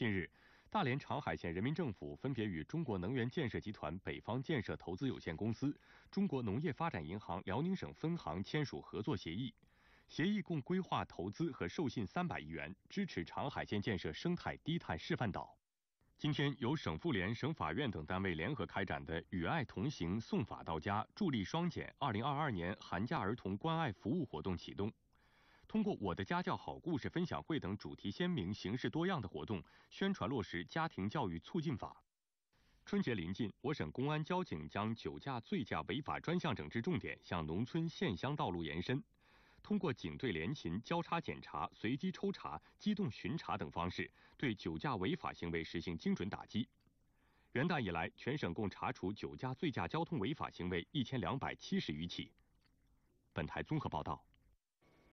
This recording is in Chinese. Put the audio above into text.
近日，大连长海县人民政府分别与中国能源建设集团北方建设投资有限公司、中国农业发展银行辽宁省分行签署合作协议，协议共规划投资和授信三百亿元，支持长海县建设生态低碳示范岛。今天，由省妇联、省法院等单位联合开展的“与爱同行，送法到家，助力双减”二零二二年寒假儿童关爱服务活动启动。通过我的家教好故事分享会等主题鲜明、形式多样的活动，宣传落实《家庭教育促进法》。春节临近，我省公安交警将酒驾、醉驾违法专项整治重点向农村、县乡道路延伸，通过警队联勤、交叉检查、随机抽查、机动巡查等方式，对酒驾违法行为实行精准打击。元旦以来，全省共查处酒驾、醉驾交通违法行为一千两百七十余起。本台综合报道。